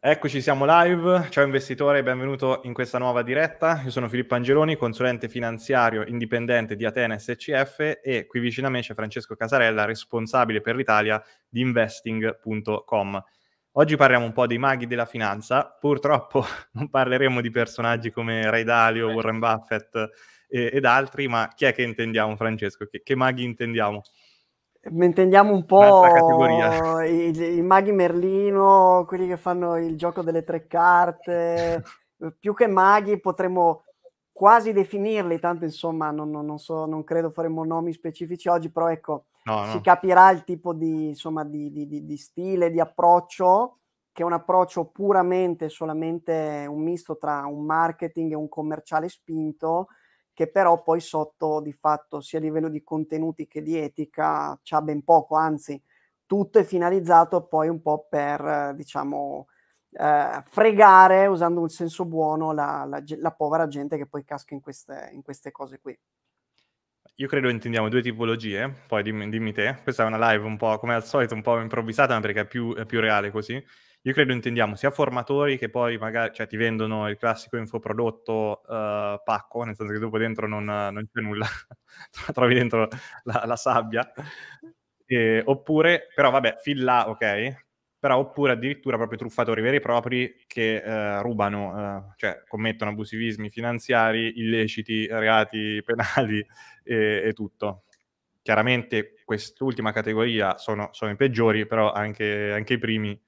Eccoci, siamo live. Ciao investitore, benvenuto in questa nuova diretta. Io sono Filippo Angeloni, consulente finanziario indipendente di Atena SCF e qui vicino a me c'è Francesco Casarella, responsabile per l'Italia di investing.com. Oggi parliamo un po' dei maghi della finanza. Purtroppo non parleremo di personaggi come Ray Dalio, Warren Buffett eh, ed altri, ma chi è che intendiamo, Francesco? Che, che maghi intendiamo? Intendiamo un po' i, i, maghi Merlino, quelli che fanno il gioco delle tre carte. Più che maghi potremmo quasi definirli, tanto insomma non, non, non, so, non credo faremo nomi specifici oggi, però ecco, no, no. si capirà il tipo di, insomma, di, di, di stile, di approccio che è un approccio puramente solamente un misto tra un marketing e un commerciale spinto, che però poi sotto di fatto sia a livello di contenuti che di etica c'ha ben poco, anzi tutto è finalizzato poi un po' per, diciamo, eh, fregare, usando un senso buono, la, la, la povera gente che poi casca in queste, in queste cose qui. Io credo intendiamo due tipologie, poi dimmi, dimmi, te. Questa è una live un po' come al solito, un po' improvvisata, ma perché è più, è più reale così. Io credo intendiamo sia formatori che poi magari cioè, ti vendono il classico infoprodotto uh, pacco, nel senso che dopo dentro non, non c'è nulla, trovi dentro la, la sabbia. E, oppure, però vabbè, fin là, ok, però oppure addirittura proprio truffatori veri e propri che eh, rubano, eh, cioè commettono abusivismi finanziari, illeciti, reati penali e, e tutto. Chiaramente quest'ultima categoria sono, sono i peggiori, però anche, anche i primi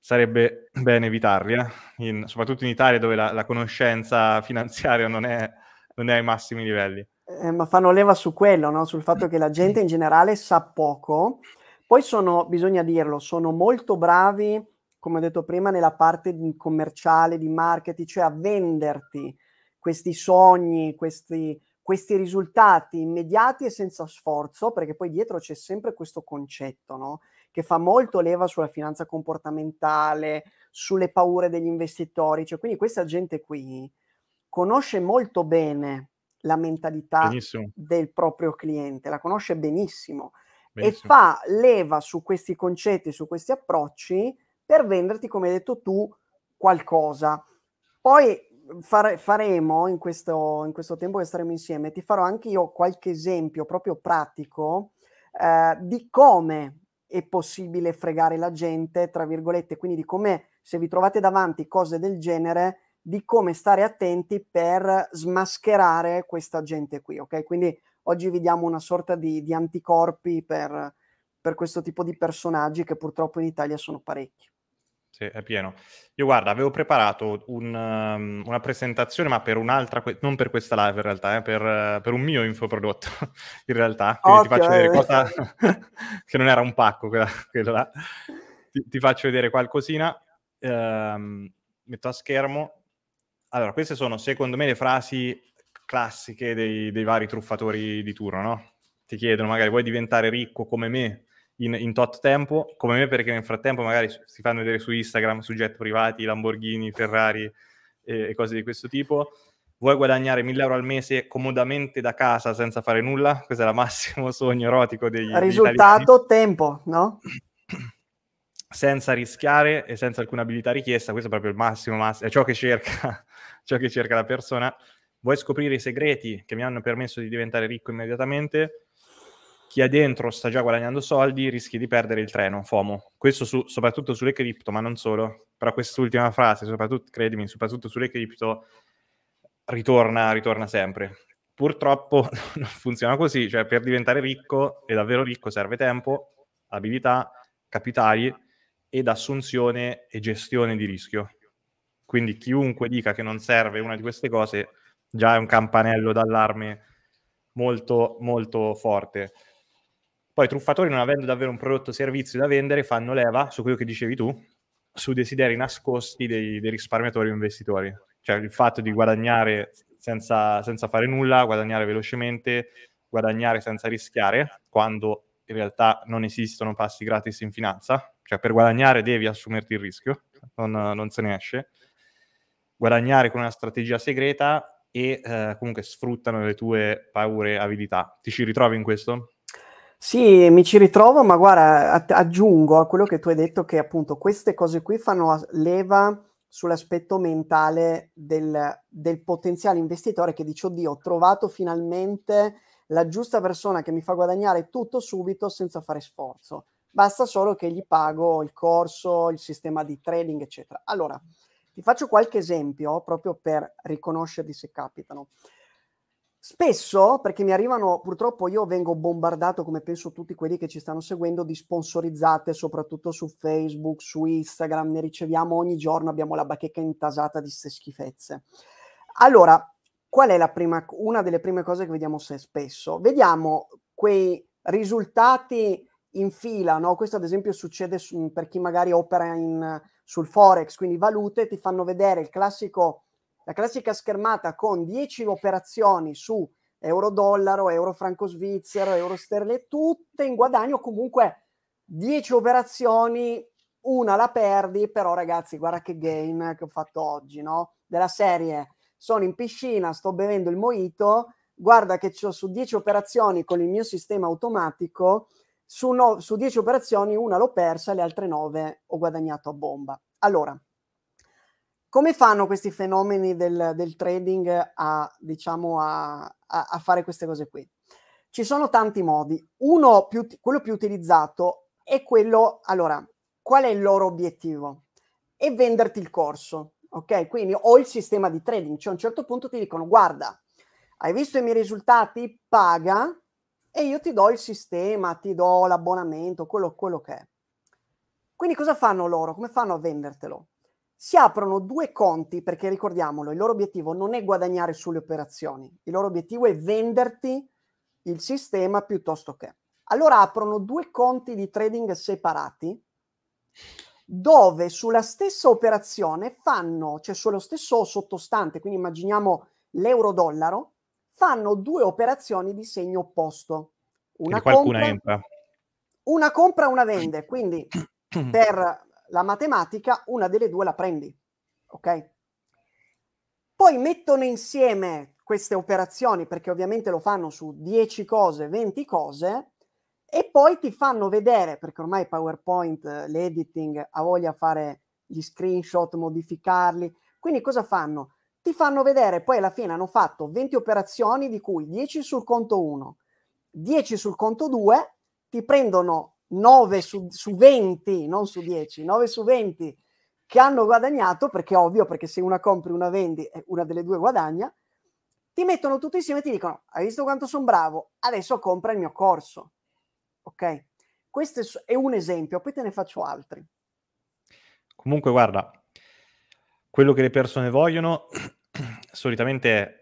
sarebbe bene evitarli, eh. in, soprattutto in Italia dove la, la conoscenza finanziaria non è, non è ai massimi livelli. Eh, ma fanno leva su quello, no? sul fatto che la gente in generale sa poco. Poi sono, bisogna dirlo, sono molto bravi, come ho detto prima, nella parte di commerciale, di marketing, cioè a venderti questi sogni, questi, questi risultati immediati e senza sforzo, perché poi dietro c'è sempre questo concetto, no? che fa molto leva sulla finanza comportamentale, sulle paure degli investitori, cioè quindi questa gente qui conosce molto bene la mentalità benissimo. del proprio cliente, la conosce benissimo, benissimo e fa leva su questi concetti, su questi approcci per venderti, come hai detto tu, qualcosa. Poi fare, faremo in questo, in questo, tempo che staremo insieme, ti farò anche io qualche esempio proprio pratico eh, di come è possibile fregare la gente, tra virgolette, quindi di come se vi trovate davanti cose del genere, di come stare attenti per smascherare questa gente qui, ok? Quindi oggi vi diamo una sorta di, di anticorpi per, per questo tipo di personaggi che purtroppo in Italia sono parecchi. Sì, è pieno. Io guarda, avevo preparato un, um, una presentazione, ma per un'altra, que- non per questa live in realtà, eh, per, per, un mio infoprodotto in realtà, quindi okay. ti faccio vedere cosa... che non era un pacco quella, quello là. Ti, ti, faccio vedere qualcosina, ehm, metto a schermo. Allora, queste sono secondo me le frasi classiche dei, dei vari truffatori di turno, no? Ti chiedono magari vuoi diventare ricco come me? in, in, tot tempo, come me perché nel frattempo magari si fanno vedere su Instagram su soggetti privati, Lamborghini, Ferrari e, e cose di questo tipo. Vuoi guadagnare 1000 euro al mese comodamente da casa senza fare nulla? Questo è il massimo sogno erotico degli Risultato, degli tempo, no? senza rischiare e senza alcuna abilità richiesta, questo è proprio il massimo, massimo è ciò che cerca, ciò che cerca la persona. Vuoi scoprire i segreti che mi hanno permesso di diventare ricco immediatamente? chi è dentro sta già guadagnando soldi, rischi di perdere il treno, FOMO. Questo su, soprattutto sulle cripto, ma non solo. Però quest'ultima frase, soprattutto, credimi, soprattutto sulle cripto, ritorna, ritorna sempre. Purtroppo non funziona così, cioè per diventare ricco, e davvero ricco, serve tempo, abilità, capitali ed assunzione e gestione di rischio. Quindi chiunque dica che non serve una di queste cose già è un campanello d'allarme molto, molto forte. Poi i truffatori, non avendo davvero un prodotto o servizio da vendere, fanno leva su quello che dicevi tu, su desideri nascosti dei, dei risparmiatori o investitori. Cioè il fatto di guadagnare senza, senza fare nulla, guadagnare velocemente, guadagnare senza rischiare, quando in realtà non esistono passi gratis in finanza, cioè per guadagnare devi assumerti il rischio, non, non se ne esce. Guadagnare con una strategia segreta e eh, comunque sfruttano le tue paure, avidità. Ti ci ritrovi in questo? Sì, mi ci ritrovo, ma guarda, aggiungo a quello che tu hai detto che appunto queste cose qui fanno leva sull'aspetto mentale del, del potenziale investitore che dice, oddio, ho trovato finalmente la giusta persona che mi fa guadagnare tutto subito senza fare sforzo. Basta solo che gli pago il corso, il sistema di trading, eccetera. Allora, ti faccio qualche esempio proprio per riconoscerli se capitano. Spesso, perché mi arrivano, purtroppo io vengo bombardato, come penso tutti quelli che ci stanno seguendo, di sponsorizzate, soprattutto su Facebook, su Instagram, ne riceviamo ogni giorno, abbiamo la bacheca intasata di ste schifezze. Allora, qual è la prima, una delle prime cose che vediamo se spesso? Vediamo quei risultati in fila, no? Questo ad esempio succede su, per chi magari opera in, sul Forex, quindi valute, ti fanno vedere il classico la classica schermata con 10 operazioni su euro-dollaro, euro-franco-svizzero, euro-sterline, tutte in guadagno, comunque 10 operazioni, una la perdi, però ragazzi guarda che game che ho fatto oggi, no? Della serie, sono in piscina, sto bevendo il moito, guarda che ho su 10 operazioni con il mio sistema automatico, su, no, su 10 operazioni una l'ho persa, le altre 9 ho guadagnato a bomba. Allora, come fanno questi fenomeni del, del trading a, diciamo, a, a, a, fare queste cose qui? Ci sono tanti modi. Uno, più, quello più utilizzato è quello, allora, qual è il loro obiettivo? È venderti il corso, ok? Quindi o il sistema di trading, cioè a un certo punto ti dicono, guarda, hai visto i miei risultati? Paga e io ti do il sistema, ti do l'abbonamento, quello, quello che è. Quindi cosa fanno loro? Come fanno a vendertelo? si aprono due conti perché ricordiamolo, il loro obiettivo non è guadagnare sulle operazioni, il loro obiettivo è venderti il sistema piuttosto che. Allora aprono due conti di trading separati dove sulla stessa operazione fanno, cioè sullo stesso sottostante, quindi immaginiamo l'euro-dollaro, fanno due operazioni di segno opposto. Una compra, una compra una vende, quindi per la matematica, una delle due la prendi. Ok? Poi mettono insieme queste operazioni, perché ovviamente lo fanno su 10 cose, 20 cose, e poi ti fanno vedere, perché ormai PowerPoint, eh, l'editing, ha voglia di fare gli screenshot, modificarli. Quindi cosa fanno? Ti fanno vedere, poi alla fine hanno fatto 20 operazioni, di cui 10 sul conto 1, 10 sul conto 2, ti prendono 9 su, su 20, non su 10, 9 su 20 che hanno guadagnato, perché è ovvio, perché se una compri, una vendi, una delle due guadagna, ti mettono tutti insieme e ti dicono, hai visto quanto sono bravo, adesso compra il mio corso. Ok? Questo è un esempio, poi te ne faccio altri. Comunque, guarda, quello che le persone vogliono solitamente è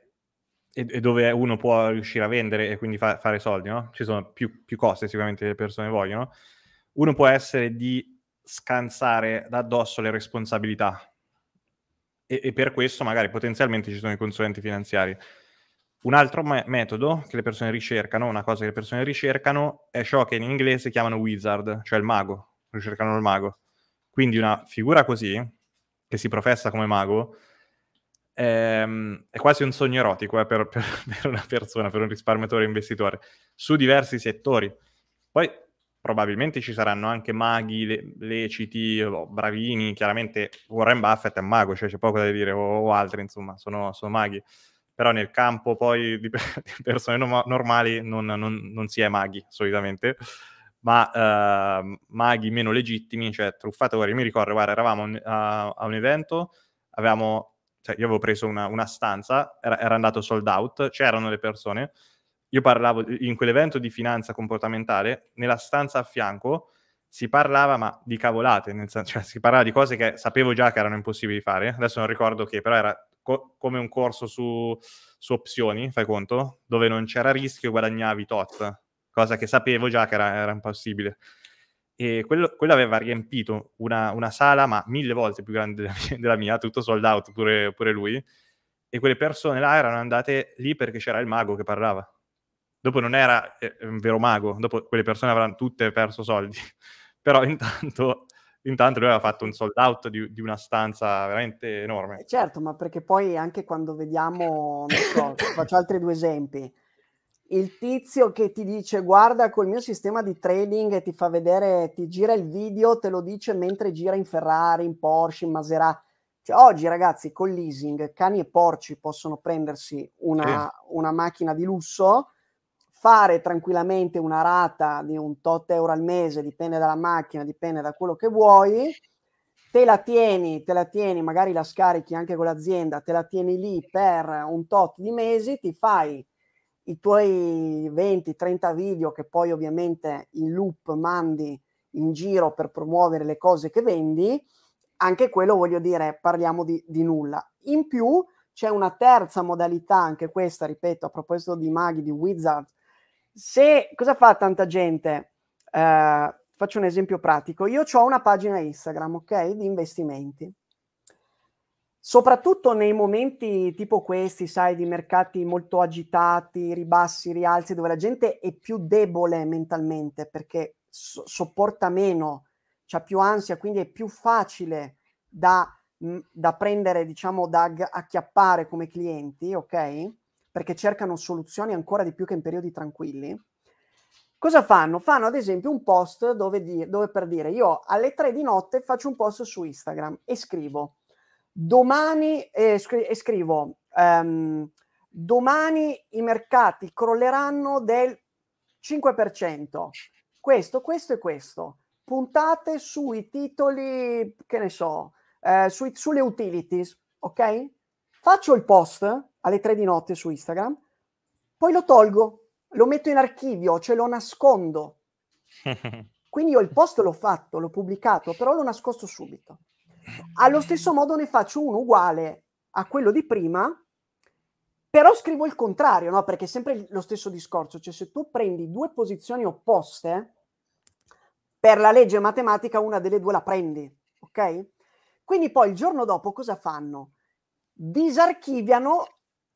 e, e, dove uno può riuscire a vendere e quindi fa, fare soldi, no? Ci sono più, più cose sicuramente che le persone vogliono. Uno può essere di scansare da addosso le responsabilità e, e, per questo magari potenzialmente ci sono i consulenti finanziari. Un altro me- metodo che le persone ricercano, una cosa che le persone ricercano, è ciò che in inglese chiamano wizard, cioè il mago, ricercano il mago. Quindi una figura così, che si professa come mago, ehm, è quasi un sogno erotico eh, per, per, per una persona, per un risparmiatore investitore, su diversi settori. Poi probabilmente ci saranno anche maghi, le, leciti, oh, bravini, chiaramente Warren Buffett è mago, cioè c'è poco da dire, o, o altri, insomma, sono, sono, maghi. Però nel campo poi di, di persone no, normali non, non, non, si è maghi solitamente, ma eh, maghi meno legittimi, cioè truffatori. Mi ricordo, guarda, eravamo a, a un evento, avevamo cioè io avevo preso una, una stanza, era, era, andato sold out, c'erano le persone, io parlavo in quell'evento di finanza comportamentale, nella stanza a fianco si parlava ma di cavolate, nel senso, cioè, si parlava di cose che sapevo già che erano impossibili di fare, adesso non ricordo che, però era co- come un corso su, su opzioni, fai conto, dove non c'era rischio guadagnavi tot, cosa che sapevo già che era, era impossibile e quello, quello aveva riempito una, una, sala, ma mille volte più grande della mia, della mia tutto sold out pure, pure lui, e quelle persone là erano andate lì perché c'era il mago che parlava. Dopo non era eh, un vero mago, dopo quelle persone avranno tutte perso soldi, però intanto intanto lui aveva fatto un sold out di, di, una stanza veramente enorme. Eh, certo, ma perché poi anche quando vediamo, non so, faccio altri due esempi, il tizio che ti dice guarda col mio sistema di trading e ti fa vedere, ti gira il video, te lo dice mentre gira in Ferrari, in Porsche, in Maserati. Cioè, oggi ragazzi con leasing cani e porci possono prendersi una, sì. una macchina di lusso, fare tranquillamente una rata di un tot euro al mese, dipende dalla macchina, dipende da quello che vuoi, te la tieni, te la tieni, magari la scarichi anche con l'azienda, te la tieni lì per un tot di mesi, ti fai i tuoi 20-30 video che poi ovviamente in loop mandi in giro per promuovere le cose che vendi, anche quello voglio dire, parliamo di, di nulla. In più c'è una terza modalità, anche questa, ripeto, a proposito di maghi, di wizard. Se, cosa fa tanta gente? Eh, faccio un esempio pratico. Io ho una pagina Instagram, ok, di investimenti soprattutto nei momenti tipo questi, sai, di mercati molto agitati, ribassi, rialzi, dove la gente è più debole mentalmente perché so- sopporta meno, ha più ansia, quindi è più facile da, mh, mm, da prendere, diciamo, da g- acchiappare come clienti, ok? Perché cercano soluzioni ancora di più che in periodi tranquilli. Cosa fanno? Fanno ad esempio un post dove, di- dove per dire io alle tre di notte faccio un post su Instagram e scrivo Domani, eh, scri- e scrivo, ehm, domani i mercati crolleranno del 5%. Questo, questo e questo. Puntate sui titoli, che ne so, eh, sui, sulle utilities, ok? Faccio il post alle 3 di notte su Instagram, poi lo tolgo, lo metto in archivio, ce lo nascondo. Quindi io il post l'ho fatto, l'ho pubblicato, però l'ho nascosto subito. Allo stesso modo ne faccio uno uguale a quello di prima, però scrivo il contrario, no? Perché è sempre lo stesso discorso, cioè se tu prendi due posizioni opposte, per la legge matematica una delle due la prendi, ok? Quindi poi il giorno dopo cosa fanno? Disarchiviano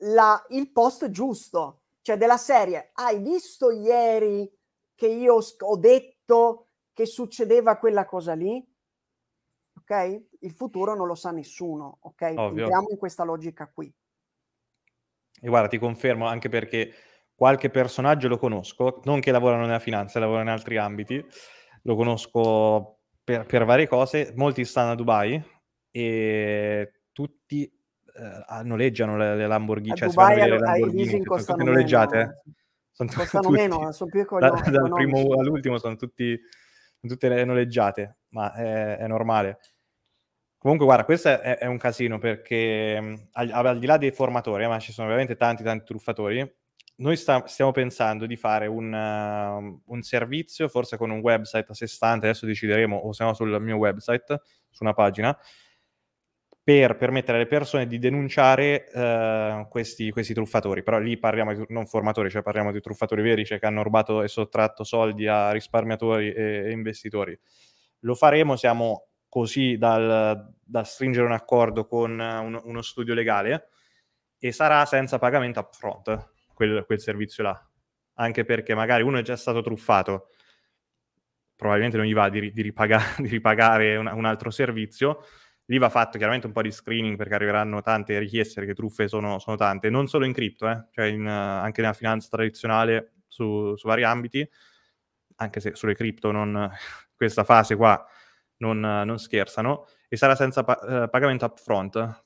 la, il post giusto, cioè della serie, hai visto ieri che io ho detto che succedeva quella cosa lì? Il futuro non lo sa nessuno, ok? Entriamo in questa logica qui. E guarda, ti confermo anche perché qualche personaggio lo conosco, non che lavorano nella finanza, lavorano in altri ambiti, lo conosco per, per varie cose, molti stanno a Dubai e tutti eh, ah, noleggiano le, le Lamborghini, a cioè Dubai si vanno a vedere Lamborghini, sono noleggiate. Eh. Sono tutti, costano tutti, meno, sono più economici. dal primo all'ultimo sono, tutti, tutte noleggiate, ma è, è normale. Comunque, guarda, questo è, è un casino perché mm, al, al, di là dei formatori, eh, ma ci sono veramente tanti, tanti truffatori. Noi sta, stiamo pensando di fare un, uh, un, servizio, forse con un website a sé stante, adesso decideremo, o se no sul mio website, su una pagina, per permettere alle persone di denunciare uh, questi, questi, truffatori. Però lì parliamo di non formatori, cioè parliamo di truffatori veri, cioè che hanno rubato e sottratto soldi a risparmiatori e, e investitori. Lo faremo, siamo così dal, da stringere un accordo con eh, un, uno studio legale e sarà senza pagamento upfront quel, quel servizio là. Anche perché magari uno è già stato truffato, probabilmente non gli va di, di ripagare, di ripagare un, un, altro servizio. Lì va fatto chiaramente un po' di screening perché arriveranno tante richieste, perché truffe sono, sono tante, non solo in cripto, eh? cioè in, eh, anche nella finanza tradizionale su, su, vari ambiti, anche se sulle cripto non, questa fase qua non, non scherzano, e sarà senza pa- eh, pagamento upfront.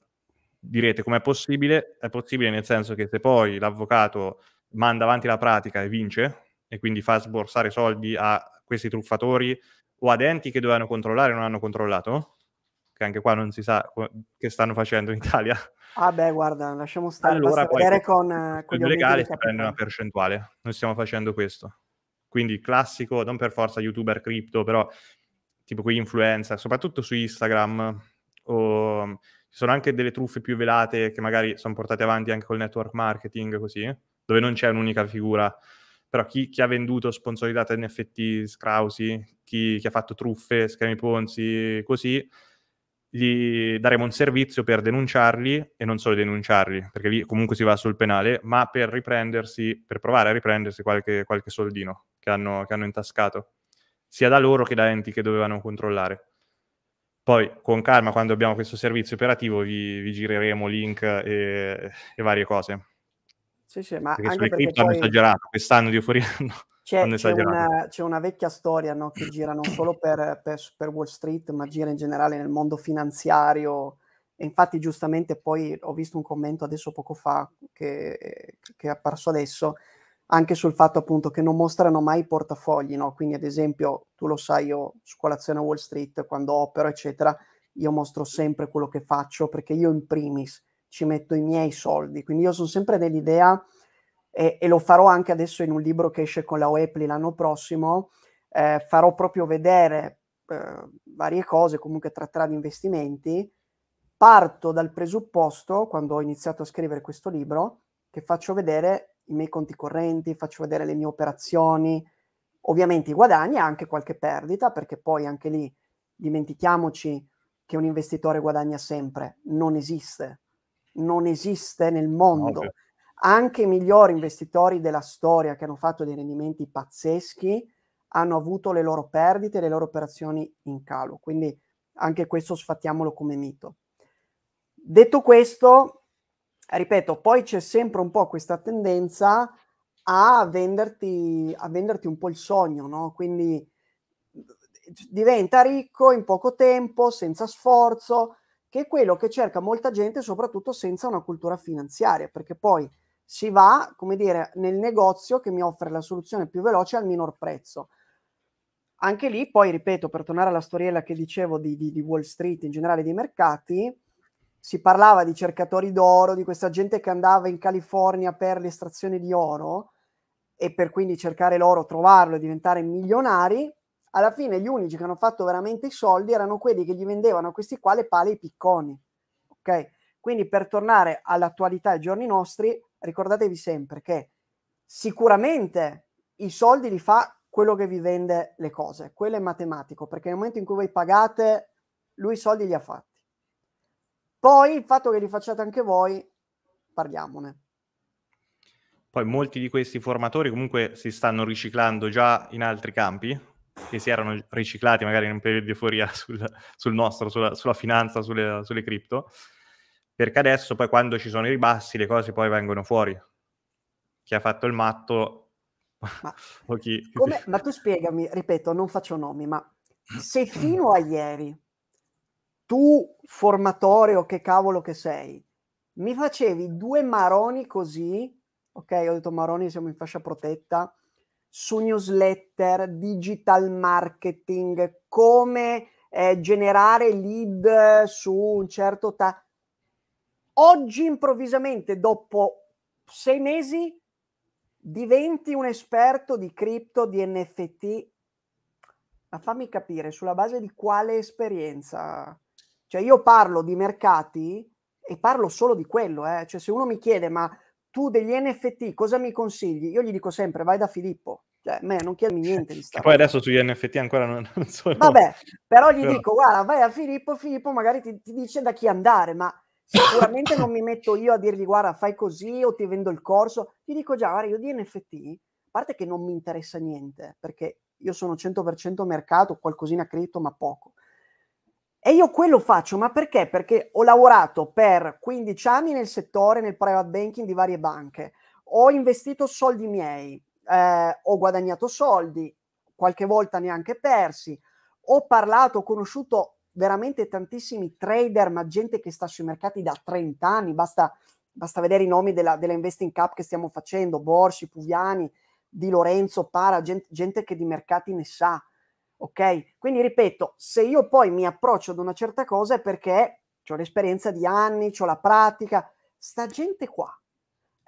Direte com'è possibile? È possibile nel senso che se poi l'avvocato manda avanti la pratica e vince, e quindi fa sborsare soldi a questi truffatori o ad enti che dovevano controllare e non hanno controllato, che anche qua non si sa che stanno facendo in Italia. Ah beh, guarda, lasciamo stare, allora, basta vedere con, con, con il legale si prende una percentuale. Noi stiamo facendo questo. Quindi classico, non per forza youtuber cripto, però tipo quegli influencer, soprattutto su Instagram, o ci sono anche delle truffe più velate che magari sono portate avanti anche col network marketing, così, dove non c'è un'unica figura. Però chi, chi ha venduto sponsorizzato NFT, Scrausi, chi, chi, ha fatto truffe, schemi Ponzi, così, gli daremo un servizio per denunciarli e non solo denunciarli, perché lì comunque si va sul penale, ma per riprendersi, per provare a riprendersi qualche, qualche soldino che hanno, che hanno intascato sia da loro che da enti che dovevano controllare. Poi con calma, quando abbiamo questo servizio operativo, vi, vi gireremo link e, e, varie cose. Sì, sì, ma perché anche perché poi... esagerato, quest'anno di euforia no. C'è, c'è, una, c'è, una, vecchia storia no, che gira non solo per, per, per, Wall Street, ma gira in generale nel mondo finanziario. E infatti, giustamente, poi ho visto un commento adesso poco fa che, che è apparso adesso anche sul fatto appunto che non mostrano mai i portafogli, no? Quindi ad esempio, tu lo sai, io su colazione Wall Street, quando opero, eccetera, io mostro sempre quello che faccio perché io in primis ci metto i miei soldi, quindi io sono sempre dell'idea e, e lo farò anche adesso in un libro che esce con la Oepli l'anno prossimo, eh, farò proprio vedere eh, varie cose, comunque tratterà di investimenti. Parto dal presupposto, quando ho iniziato a scrivere questo libro, che faccio vedere i miei conti correnti, faccio vedere le mie operazioni, ovviamente i guadagni e anche qualche perdita, perché poi anche lì dimentichiamoci che un investitore guadagna sempre, non esiste, non esiste nel mondo. Okay. Anche i migliori investitori della storia che hanno fatto dei rendimenti pazzeschi hanno avuto le loro perdite, le loro operazioni in calo, quindi anche questo sfattiamolo come mito. Detto questo, ripeto, poi c'è sempre un po' questa tendenza a venderti, a venderti un po' il sogno, no? Quindi diventa ricco in poco tempo, senza sforzo, che è quello che cerca molta gente, soprattutto senza una cultura finanziaria, perché poi si va, come dire, nel negozio che mi offre la soluzione più veloce al minor prezzo. Anche lì, poi ripeto, per tornare alla storiella che dicevo di, di, di Wall Street in generale dei mercati, si parlava di cercatori d'oro, di questa gente che andava in California per l'estrazione di oro e per quindi cercare l'oro, trovarlo e diventare milionari, alla fine gli unici che hanno fatto veramente i soldi erano quelli che gli vendevano a questi qua le pale e i picconi. Ok? Quindi per tornare all'attualità ai giorni nostri, ricordatevi sempre che sicuramente i soldi li fa quello che vi vende le cose, quello è matematico, perché nel momento in cui voi pagate, lui i soldi li ha fatti poi il fatto che li facciate anche voi, parliamone. Poi molti di questi formatori comunque si stanno riciclando già in altri campi, che si erano riciclati magari in un periodo di euforia sul, sul nostro, sulla, sulla finanza, sulle, sulle cripto, perché adesso poi quando ci sono i ribassi le cose poi vengono fuori. Chi ha fatto il matto... Ma, chi... come, ma tu spiegami, ripeto, non faccio nomi, ma se fino a ieri tu formatore o che cavolo che sei, mi facevi due maroni così, ok, ho detto maroni siamo in fascia protetta, su newsletter, digital marketing, come eh, generare lead su un certo... Ta- Oggi improvvisamente, dopo sei mesi, diventi un esperto di cripto, di NFT. Ma fammi capire, sulla base di quale esperienza? Cioè io parlo di mercati e parlo solo di quello, eh. cioè se uno mi chiede ma tu degli NFT cosa mi consigli? Io gli dico sempre vai da Filippo, cioè, a me, non chiedermi cioè, niente di sta. Poi adesso sugli NFT ancora non, non so. Vabbè, però gli però... dico, guarda, vai a Filippo, Filippo magari ti, ti, dice da chi andare, ma sicuramente non mi metto io a dirgli, guarda, fai così o ti vendo il corso. Gli dico già, guarda, io di NFT, a parte che non mi interessa niente, perché io sono 100% mercato, qualcosina cripto, ma poco. E io quello faccio, ma perché? Perché ho lavorato per 15 anni nel settore, nel private banking di varie banche, ho investito soldi miei, eh, ho guadagnato soldi, qualche volta neanche persi, ho parlato, ho conosciuto veramente tantissimi trader, ma gente che sta sui mercati da 30 anni, basta, basta vedere i nomi della, della Investing Cup che stiamo facendo, Borsi, Puviani, Di Lorenzo, Para, gente, gente che di mercati ne sa. Ok? Quindi ripeto, se io poi mi approccio ad una certa cosa è perché ho l'esperienza di anni, ho la pratica, sta gente qua.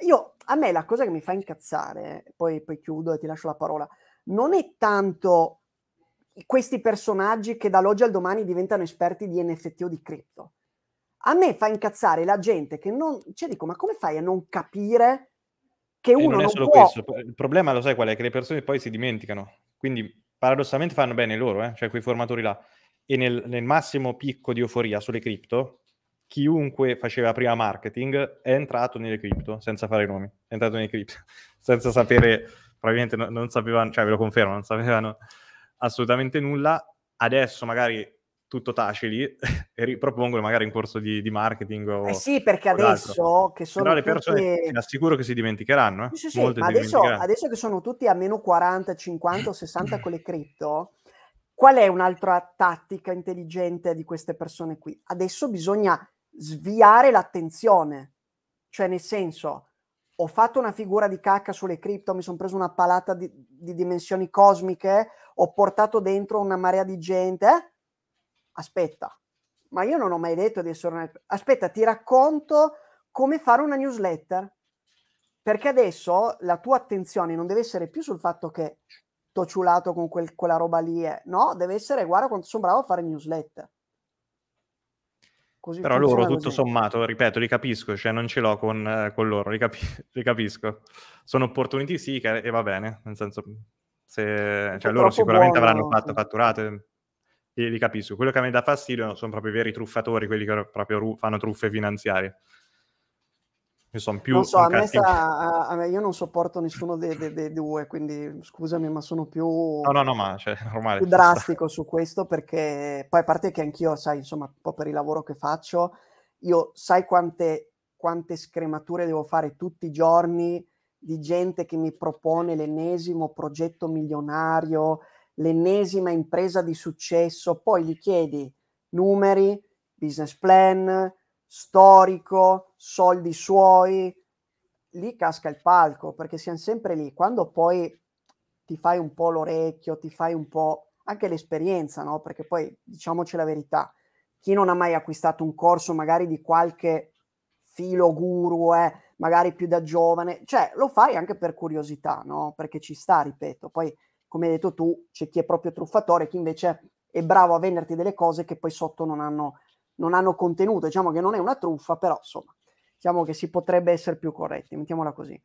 Io, a me la cosa che mi fa incazzare, poi, poi chiudo e ti lascio la parola, non è tanto questi personaggi che dall'oggi al domani diventano esperti di NFT o di cripto. A me fa incazzare la gente che non... Cioè dico, ma come fai a non capire che e uno non è solo può... questo, il problema lo sai qual è? Che le persone poi si dimenticano, quindi paradossalmente fanno bene loro, eh? cioè quei formatori là. E nel, nel massimo picco di euforia sulle cripto, chiunque faceva prima marketing è entrato nelle cripto, senza fare nomi, è entrato nelle cripto, senza sapere, probabilmente non, non sapevano, cioè ve lo confermo, non sapevano assolutamente nulla. Adesso magari tutto taci lì e ripropongono magari un corso di, di marketing o, eh sì perché adesso che sono però le persone tutte... ti assicuro che si dimenticheranno eh? sì, sì, sì. Adesso, dimenticheranno. adesso, che sono tutti a meno 40 50 o 60 con le cripto qual è un'altra tattica intelligente di queste persone qui adesso bisogna sviare l'attenzione cioè nel senso ho fatto una figura di cacca sulle cripto, mi sono preso una palata di, di dimensioni cosmiche, ho portato dentro una marea di gente, eh? aspetta, ma io non ho mai detto di essere una... Aspetta, ti racconto come fare una newsletter, perché adesso la tua attenzione non deve essere più sul fatto che t'ho ciulato con quel, quella roba lì, eh. no, deve essere guarda quanto sono bravo a fare newsletter. Così Però loro, tutto sommato, ripeto, li capisco, cioè non ce l'ho con, eh, con loro, li, capi- li, capisco. Sono opportunity sì, che, e va bene, nel senso, se, cioè, loro sicuramente buono, avranno fatto, fatturate eh e li capisco. Quello che a me dà fastidio sono proprio i veri truffatori, quelli che proprio fanno truffe finanziarie. Io sono più... Non so, a me, sta, a me io non sopporto nessuno dei, dei, dei, due, quindi scusami, ma sono più... No, no, no, ma cioè, normale. Più drastico su questo perché poi a parte che anch'io, sai, insomma, un po' per il lavoro che faccio, io sai quante, quante scremature devo fare tutti i giorni di gente che mi propone l'ennesimo progetto milionario l'ennesima impresa di successo, poi gli chiedi numeri, business plan, storico, soldi suoi, lì casca il palco perché siamo sempre lì. Quando poi ti fai un po' l'orecchio, ti fai un po' anche l'esperienza, no? Perché poi diciamoci la verità, chi non ha mai acquistato un corso magari di qualche filo guru, eh, magari più da giovane, cioè lo fai anche per curiosità, no? Perché ci sta, ripeto, poi come hai detto tu, c'è chi è proprio truffatore, chi invece è bravo a venderti delle cose che poi sotto non hanno, non hanno contenuto. Diciamo che non è una truffa, però insomma, diciamo che si potrebbe essere più corretti, mettiamola così.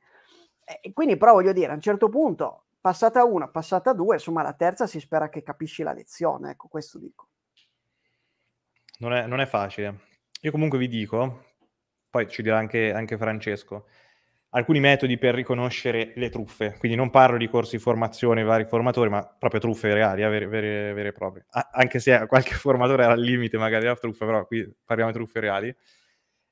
E quindi però voglio dire, a un certo punto, passata una, passata due, insomma la terza si spera che capisci la lezione, ecco questo dico. Non è, non è facile. Io comunque vi dico, poi ci dirà anche, anche Francesco, alcuni metodi per riconoscere le truffe, quindi non parlo di corsi di formazione, vari formatori, ma proprio truffe reali, vere, e proprie, anche se qualche formatore era al limite magari della truffa, però qui parliamo di truffe reali,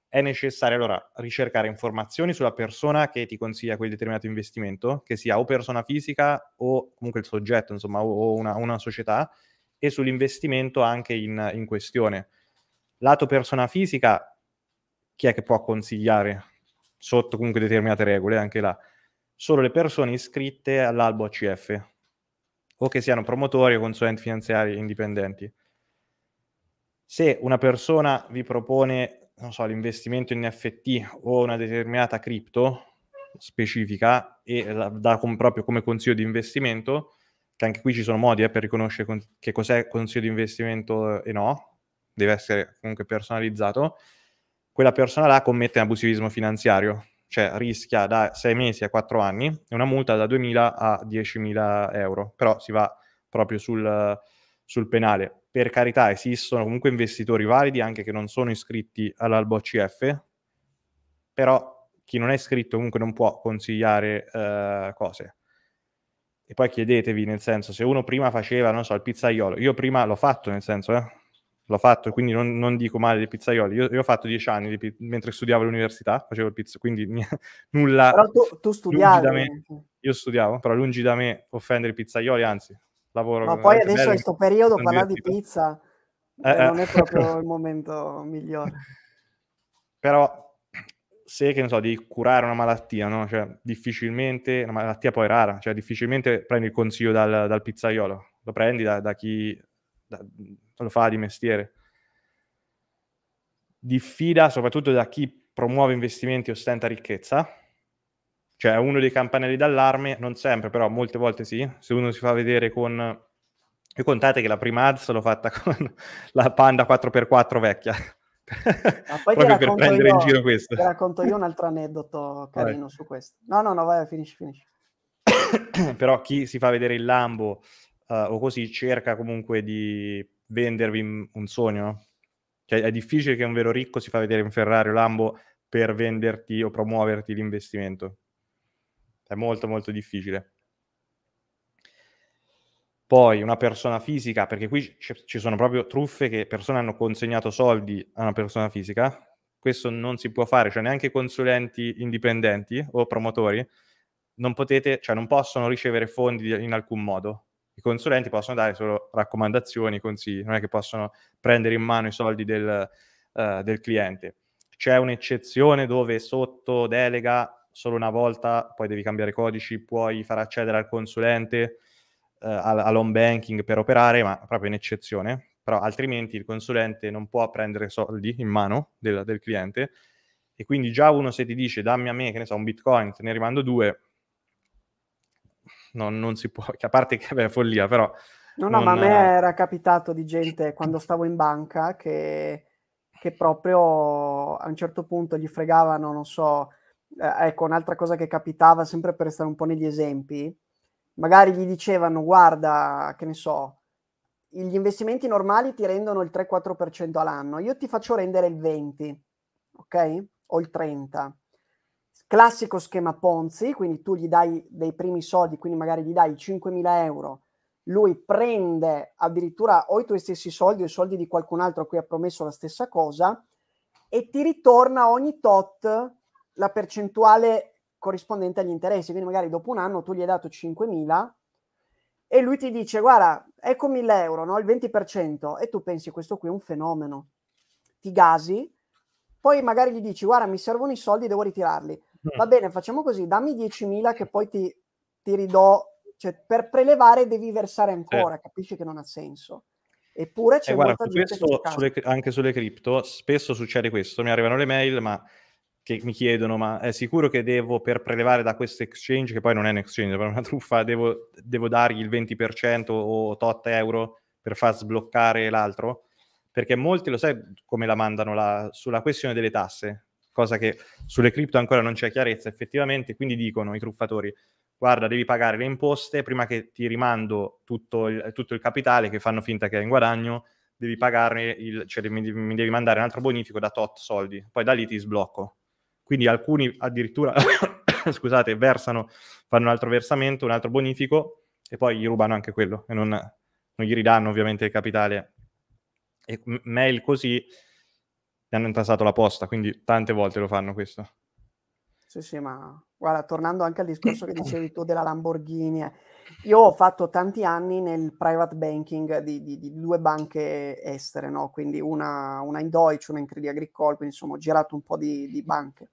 è necessario allora ricercare informazioni sulla persona che ti consiglia quel determinato investimento, che sia o persona fisica o comunque il soggetto, insomma, o, una, una società, e sull'investimento anche in, in questione. Lato persona fisica, chi è che può consigliare sotto comunque determinate regole, anche là, solo le persone iscritte all'albo ACF o che siano promotori o consulenti finanziari indipendenti. Se una persona vi propone, non so, l'investimento in NFT o una determinata cripto specifica e la dà con, proprio come consiglio di investimento, che anche qui ci sono modi eh, per riconoscere con, che cos'è consiglio di investimento eh, e no, deve essere comunque personalizzato, quella persona là commette un abusivismo finanziario, cioè rischia da sei mesi a quattro anni e una multa da 2.000 a 10.000 euro, però si va proprio sul, sul penale. Per carità, esistono comunque investitori validi anche che non sono iscritti all'albo CF, però chi non è iscritto comunque non può consigliare eh, cose. E poi chiedetevi, nel senso, se uno prima faceva, non so, il pizzaiolo, io prima l'ho fatto, nel senso, eh, l'ho fatto, quindi non, non dico male dei pizzaioli. Io, io ho fatto dieci anni di, mentre studiavo all'università, facevo il pizzo, quindi n- nulla. Però tu, tu studiavi. Me, io studiavo, però lungi da me offendere i pizzaioli, anzi, lavoro. Ma poi adesso bello, in questo periodo parlare di pizza eh, eh, non è proprio il momento migliore. Però se che ne so, devi curare una malattia, no? Cioè, difficilmente, una malattia poi rara, cioè difficilmente prendi il consiglio dal, dal pizzaiolo, lo prendi da, da chi. Da, lo fa di mestiere. Diffida soprattutto da chi promuove investimenti e ostenta ricchezza, cioè uno dei campanelli d'allarme, non sempre però, molte volte sì, se uno si fa vedere con... Io contate che la prima ads l'ho fatta con la Panda 4x4 vecchia, ma poi proprio per prendere io, in giro questo. Ti racconto io un altro aneddoto carino vai. su questo. No, no, no, vai, finisci, finisci. Però chi si fa vedere il Lambo uh, o così cerca comunque di vendervi un sogno? Cioè è difficile che un vero ricco si fa vedere un Ferrari o Lambo per venderti o promuoverti l'investimento. È molto molto difficile. Poi una persona fisica, perché qui c- ci sono proprio truffe che persone hanno consegnato soldi a una persona fisica, questo non si può fare, cioè neanche consulenti indipendenti o promotori non potete, cioè non possono ricevere fondi in alcun modo i consulenti possono dare solo raccomandazioni, consigli, non è che possono prendere in mano i soldi del, uh, del cliente. C'è un'eccezione dove sotto delega solo una volta, poi devi cambiare codici, puoi far accedere al consulente, uh, all'home banking per operare, ma proprio in eccezione, però altrimenti il consulente non può prendere soldi in mano del, del cliente e quindi già uno se ti dice dammi a me, che ne so, un bitcoin, te ne rimando due, non, non si può, a parte che è follia, però... No, no, non... ma a me era capitato di gente quando stavo in banca che, che proprio a un certo punto gli fregavano, non so, eh, ecco, un'altra cosa che capitava, sempre per stare un po' negli esempi, magari gli dicevano, guarda, che ne so, gli investimenti normali ti rendono il 3-4% all'anno, io ti faccio rendere il 20%, ok? O il 30%. Classico schema Ponzi, quindi tu gli dai dei primi soldi, quindi magari gli dai 5.000 euro, lui prende addirittura o i tuoi stessi soldi o i soldi di qualcun altro a cui ha promesso la stessa cosa e ti ritorna ogni tot la percentuale corrispondente agli interessi. Quindi magari dopo un anno tu gli hai dato 5.000 e lui ti dice guarda, ecco 1.000 euro, no? il 20%, e tu pensi questo qui è un fenomeno. Ti gasi, poi magari gli dici guarda mi servono i soldi, devo ritirarli. Mm. va bene, facciamo così, dammi 10.000 che poi ti, ti ridò, cioè per prelevare devi versare ancora, eh. capisci che non ha senso. Eppure c'è eh, guarda, questo, sulle, anche sulle cripto spesso succede questo, mi arrivano le mail ma che mi chiedono ma è sicuro che devo per prelevare da questo exchange, che poi non è un exchange, ma una truffa, devo, devo dargli il 20% o tot euro per far sbloccare l'altro? Perché molti lo sai come la mandano la, sulla questione delle tasse, cosa che sulle cripto ancora non c'è chiarezza effettivamente, quindi dicono i truffatori, guarda devi pagare le imposte prima che ti rimando tutto il, tutto il capitale che fanno finta che è in guadagno, devi pagarne, il, cioè mi, mi devi mandare un altro bonifico da tot soldi, poi da lì ti sblocco. Quindi alcuni addirittura, scusate, versano, fanno un altro versamento, un altro bonifico e poi gli rubano anche quello e non, non gli ridanno ovviamente il capitale. E mail così gli hanno intasato la posta, quindi tante volte lo fanno questo. Sì, sì, ma guarda, tornando anche al discorso che dicevi tu della Lamborghini, eh, io ho fatto tanti anni nel private banking di, di, di due banche estere, no? quindi una, una, in Deutsche, una in Credit Agricole, quindi insomma ho girato un po' di, di banche.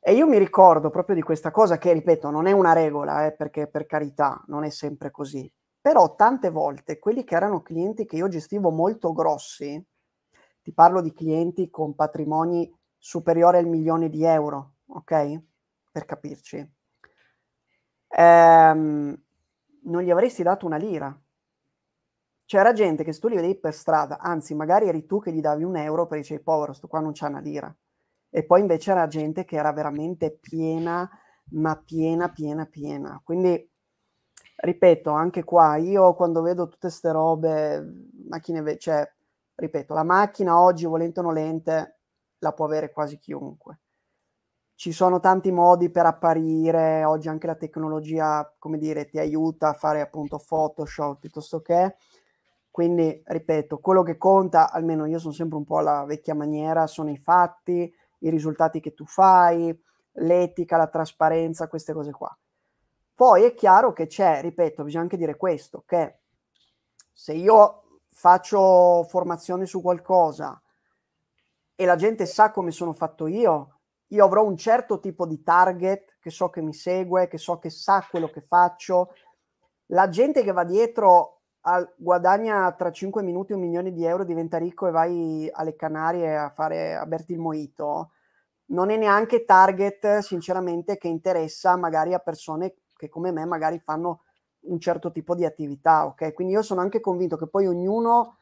E io mi ricordo proprio di questa cosa che, ripeto, non è una regola, eh, perché per carità non è sempre così. Però tante volte quelli che erano clienti che io gestivo molto grossi, ti parlo di clienti con patrimoni superiori al milione di euro, ok? Per capirci. Ehm, non gli avresti dato una lira. C'era gente che se tu li vedevi per strada, anzi magari eri tu che gli davi un euro perché dicevi povero, sto qua non c'ha una lira. E poi invece era gente che era veramente piena, ma piena, piena, piena. Quindi ripeto, anche qua, io quando vedo tutte queste robe, macchine, cioè ripeto, la macchina oggi, volente o nolente, la può avere quasi chiunque. Ci sono tanti modi per apparire, oggi anche la tecnologia, come dire, ti aiuta a fare appunto Photoshop piuttosto che. Quindi, ripeto, quello che conta, almeno io sono sempre un po' alla vecchia maniera, sono i fatti, i risultati che tu fai, l'etica, la trasparenza, queste cose qua. Poi è chiaro che c'è, ripeto, bisogna anche dire questo, che se io faccio formazione su qualcosa e la gente sa come sono fatto io, io avrò un certo tipo di target che so che mi segue, che so che sa quello che faccio. La gente che va dietro al, guadagna tra 5 minuti un milione di euro, diventa ricco e vai alle Canarie a, fare, a berti il moito, non è neanche target, sinceramente, che interessa magari a persone che come me magari fanno un certo tipo di attività, ok? Quindi io sono anche convinto che poi ognuno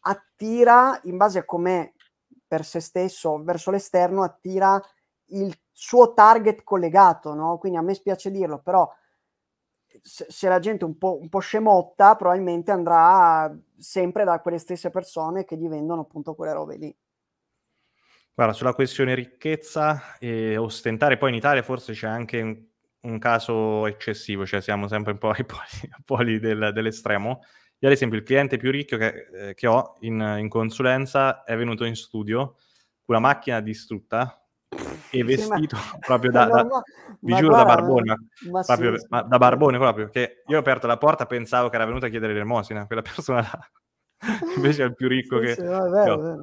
attira, in base a com'è per se stesso, verso l'esterno, attira il suo target collegato, no? Quindi a me spiace dirlo, però se, se la gente è un po', un po' scemotta, probabilmente andrà sempre da quelle stesse persone che gli vendono appunto quelle robe lì. Guarda, sulla questione ricchezza e ostentare, poi in Italia forse c'è anche un caso eccessivo, cioè siamo sempre un po' ai poli, poli del, dell'estremo. Io ad esempio il cliente più ricco che, eh, che ho in, in, consulenza è venuto in studio con la macchina distrutta e vestito sì, ma... proprio da, da ma, vi ma giuro guarda, da barbone ma, proprio, sì, da barbone proprio che io ho aperto la porta pensavo che era venuto a chiedere l'elemosina quella persona là invece è il più ricco sì, che, no, vero, vero.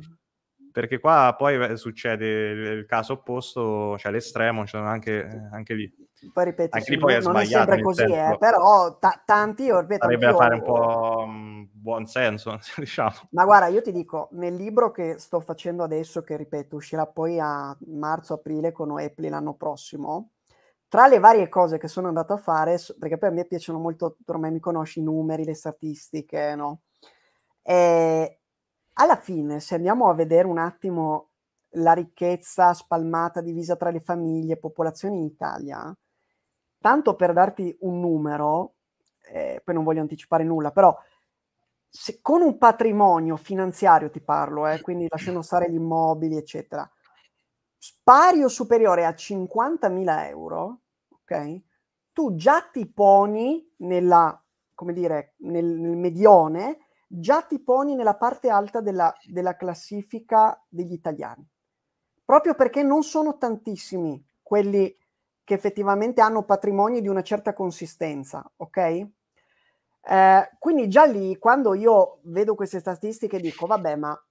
perché qua poi succede il, caso opposto cioè l'estremo cioè anche, anche lì poi ripeto, anche lì poi non, non sembra così, eh, però t- tanti, io ripeto, fare un po' mm, buon senso, diciamo. Ma guarda, io ti dico, nel libro che sto facendo adesso, che ripeto, uscirà poi a marzo-aprile con Oepli l'anno prossimo, tra le varie cose che sono andato a fare, perché poi a me piacciono molto, ormai mi conosci, i numeri, le statistiche, no? E alla fine, se andiamo a vedere un attimo la ricchezza spalmata, divisa tra le famiglie, popolazioni in Italia, tanto per darti un numero, eh, poi non voglio anticipare nulla, però se con un patrimonio finanziario ti parlo, eh, quindi lasciando stare gli immobili, eccetera, pari o superiore a 50.000 euro, ok? Tu già ti poni nella, come dire, nel, nel medione, già ti poni nella parte alta della, della classifica degli italiani, proprio perché non sono tantissimi quelli che effettivamente hanno patrimoni di una certa consistenza, ok? Eh, quindi già lì, quando io vedo queste statistiche, dico, vabbè, ma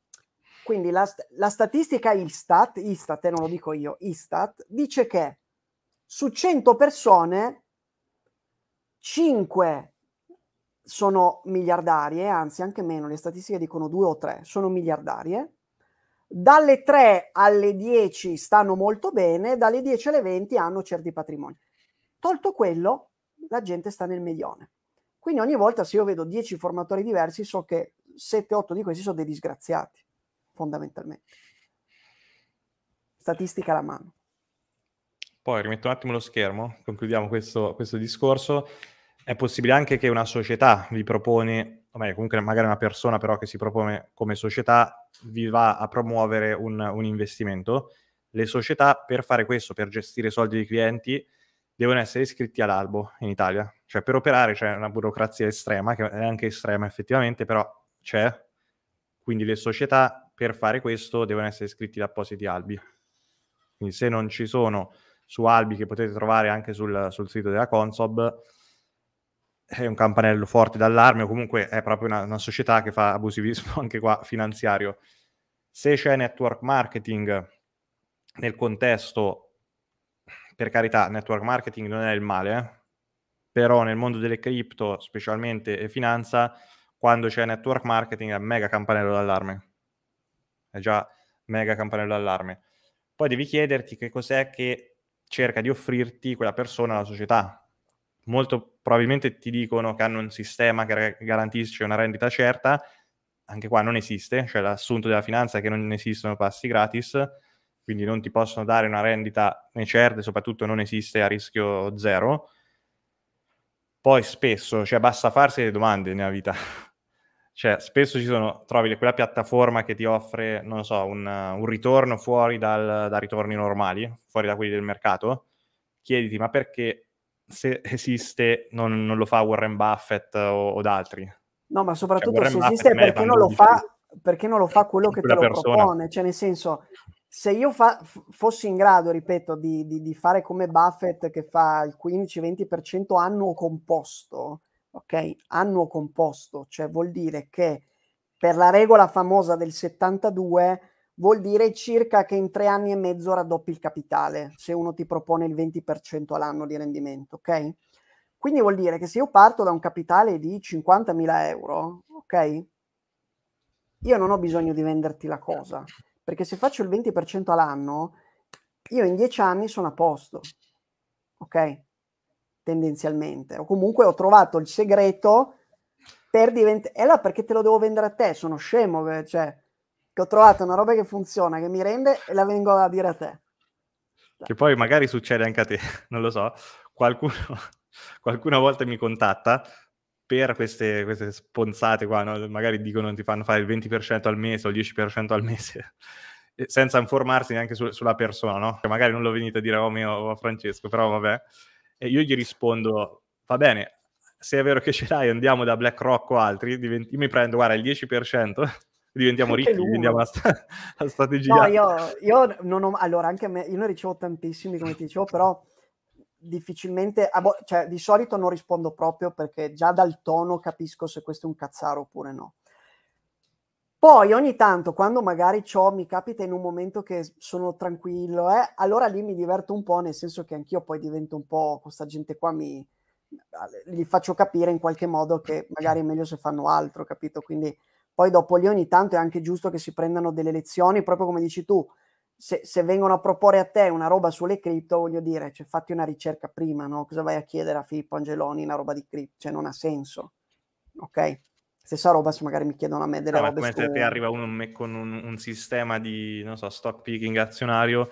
quindi la, la statistica Istat, Istat, e eh, non lo dico io, Istat, dice che su 100 persone, 5 sono miliardarie, anzi anche meno, le statistiche dicono 2 o 3 sono miliardarie, dalle 3 alle 10 stanno molto bene, dalle 10 alle 20 hanno certi patrimoni. Tolto quello, la gente sta nel milione. Quindi ogni volta se io vedo 10 formatori diversi so che 7-8 di questi sono dei disgraziati, fondamentalmente. Statistica alla mano. Poi rimetto un attimo lo schermo, concludiamo questo, questo discorso. È possibile anche che una società vi propone, o meglio comunque magari una persona però che si propone come società, vi va a promuovere un, un investimento, le società per fare questo, per gestire soldi dei clienti, devono essere iscritti all'albo in Italia. Cioè, per operare c'è una burocrazia estrema, che è anche estrema effettivamente, però c'è. Quindi le società per fare questo devono essere iscritti da appositi albi. Quindi se non ci sono su albi che potete trovare anche sul, sul sito della Consob, è un campanello forte d'allarme o comunque è proprio una, una società che fa abusivismo anche qua finanziario. Se c'è network marketing nel contesto, per carità, network marketing non è il male, eh? però nel mondo delle cripto, specialmente e finanza, quando c'è network marketing è mega campanello d'allarme. È già mega campanello d'allarme. Poi devi chiederti che cos'è che cerca di offrirti quella persona alla società, molto probabilmente ti dicono che hanno un sistema che garantisce una rendita certa, anche qua non esiste, cioè l'assunto della finanza è che non esistono passi gratis, quindi non ti possono dare una rendita né certa e soprattutto non esiste a rischio zero. Poi spesso, cioè basta farsi le domande nella vita, cioè spesso ci sono, trovi quella piattaforma che ti offre, non so, un, un ritorno fuori dal, da ritorni normali, fuori da quelli del mercato, chiediti ma perché se esiste non, non lo fa Warren Buffett o, o, ad altri. No, ma cioè, soprattutto cioè, se Buffett esiste perché non, lo fa, perché non lo fa quello che te lo persona. propone. Cioè, nel senso, se io fa, fossi in grado, ripeto, di, di, di, fare come Buffett che fa il 15-20% annuo composto, ok? Annuo composto, cioè vuol dire che per la regola famosa del 72 vuol dire circa che in tre anni e mezzo raddoppi il capitale, se uno ti propone il 20% all'anno di rendimento, ok? Quindi vuol dire che se io parto da un capitale di 50.000 euro, ok? Io non ho bisogno di venderti la cosa, perché se faccio il 20% all'anno, io in dieci anni sono a posto, ok? Tendenzialmente. O comunque ho trovato il segreto per diventare... E allora perché te lo devo vendere a te? Sono scemo, eh, cioè che ho trovato una roba che funziona, che mi rende e la vengo a dire a te. Cioè che poi magari succede anche a te, non lo so. Qualcuno, a volte mi contatta per queste, queste sponzate qua, no? magari dicono ti fanno fare il 20% al mese o il 10% al mese, senza informarsi neanche su, sulla persona, no? Che cioè, magari non lo venite a dire a me o a Francesco, però vabbè. E io gli rispondo, va bene, se è vero che ce l'hai andiamo da BlackRock o altri, diventi, mi prendo, guarda, il 10%, diventiamo ricchi, diventiamo la, sta- la strategia. No, io, io, non ho, allora anche me, io ne ricevo tantissimi, come ti dicevo, però difficilmente, ah, boh, cioè di solito non rispondo proprio perché già dal tono capisco se questo è un cazzaro oppure no. Poi ogni tanto, quando magari ciò mi capita in un momento che sono tranquillo, eh, allora lì mi diverto un po', nel senso che anch'io poi divento un po', questa gente qua mi, gli faccio capire in qualche modo che magari è meglio se fanno altro, capito? Quindi poi dopo lì ogni tanto è anche giusto che si prendano delle lezioni, proprio come dici tu, se, se vengono a proporre a te una roba sulle cripto, voglio dire, cioè, fatti una ricerca prima, no? Cosa vai a chiedere a Filippo Angeloni una roba di cripto? Cioè non ha senso, ok? Stessa roba se magari mi chiedono a me delle no, robe come su... se te arriva uno con un, un sistema di, non so, stock picking azionario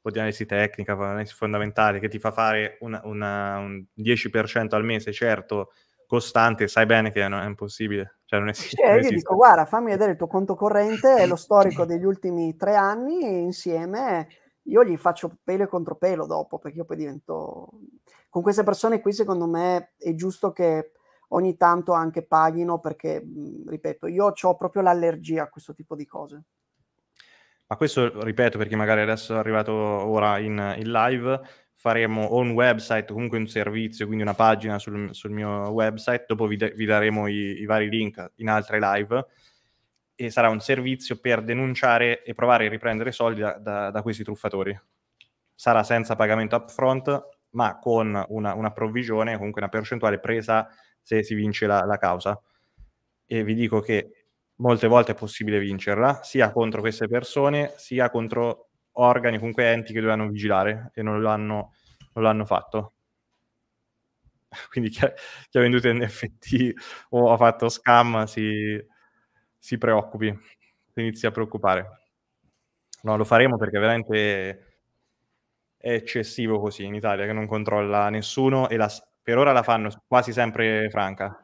o di analisi tecnica, analisi fondamentale, che ti fa fare una, una, un 10% al mese, certo, costante, sai bene che no, è impossibile. Cioè non esiste, eh, cioè, non esiste. Io dico, guarda, fammi vedere il tuo conto corrente e lo storico degli ultimi tre anni insieme io gli faccio pelo e contropelo dopo, perché io poi divento... Con queste persone qui secondo me è giusto che ogni tanto anche paghino, perché, mhmm, ripeto, io ho proprio l'allergia a questo tipo di cose. Ma questo, ripeto, perché magari adesso è arrivato ora in, in live, faremo o un website o comunque un servizio, quindi una pagina sul, sul mio website, dopo vi, de- vi daremo i, i vari link in altre live e sarà un servizio per denunciare e provare a riprendere soldi da, da, da questi truffatori. Sarà senza pagamento upfront, ma con una, una provvigione, comunque una percentuale presa se si vince la, la, causa. E vi dico che molte volte è possibile vincerla, sia contro queste persone, sia contro organi, comunque enti che dovevano vigilare e non l'hanno, non l'hanno fatto. Quindi chi ha, chi ha, venduto NFT o ha fatto scam si, si preoccupi, si inizia a preoccupare. No, lo faremo perché veramente è eccessivo così in Italia, che non controlla nessuno e la, per ora la fanno quasi sempre franca.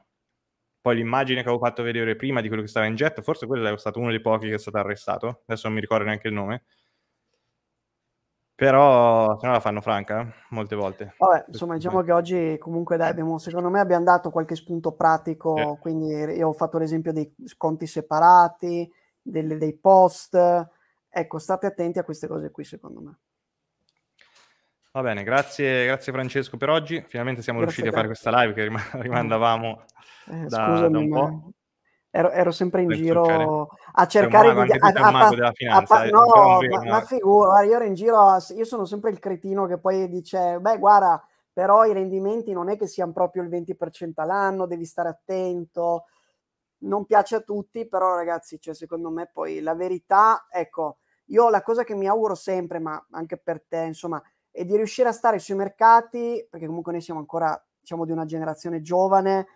Poi l'immagine che avevo fatto vedere prima di quello che stava in jet, forse quello è stato uno dei pochi che è stato arrestato, adesso non mi ricordo neanche il nome, però se no la fanno franca eh, molte volte. Vabbè, insomma, diciamo che oggi comunque dai, eh. abbiamo, secondo me abbiamo dato qualche spunto pratico, yeah. quindi io ho fatto l'esempio dei conti separati, delle, dei post. Ecco, state attenti a queste cose qui, secondo me. Va bene, grazie, grazie Francesco per oggi. Finalmente siamo grazie riusciti a fare questa live che rim- rimandavamo eh, da, scusami, da, un po'. Ero, ero, sempre in cioè, giro cercare. a cercare di a, a, mago a, no, ma, ma figura, io ero in giro, a, io sono sempre il cretino che poi dice, beh guarda, però i rendimenti non è che siano proprio il 20% all'anno, devi stare attento, non piace a tutti, però ragazzi, cioè, secondo me poi la verità, ecco, io la cosa che mi auguro sempre, ma anche per te, insomma, è di riuscire a stare sui mercati, perché comunque noi siamo ancora, diciamo, di una generazione giovane,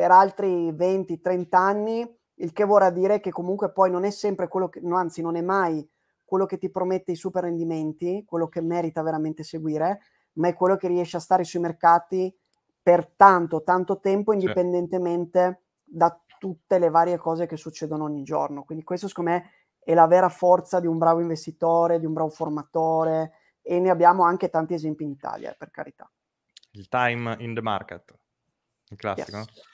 per altri 20-30 anni, il che vorrà dire che comunque poi non è sempre quello che, no, anzi non è mai quello che ti promette i super rendimenti, quello che merita veramente seguire, ma è quello che riesce a stare sui mercati per tanto, tanto tempo, indipendentemente da tutte le varie cose che succedono ogni giorno. Quindi questo secondo me è la vera forza di un bravo investitore, di un bravo formatore e ne abbiamo anche tanti esempi in Italia, per carità. Il time in the market, il classico. Yes.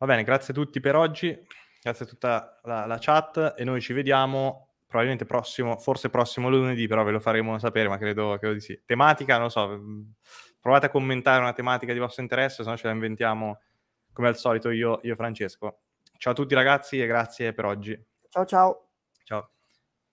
Va bene, grazie a tutti per oggi, grazie a tutta la, la chat e noi ci vediamo probabilmente prossimo, forse prossimo lunedì, però ve lo faremo sapere, ma credo, credo di sì. Tematica, non lo so, mm, provate a commentare una tematica di vostro interesse, se no ce la inventiamo come al solito io e Francesco. Ciao a tutti ragazzi e grazie per oggi. Ciao ciao. Ciao.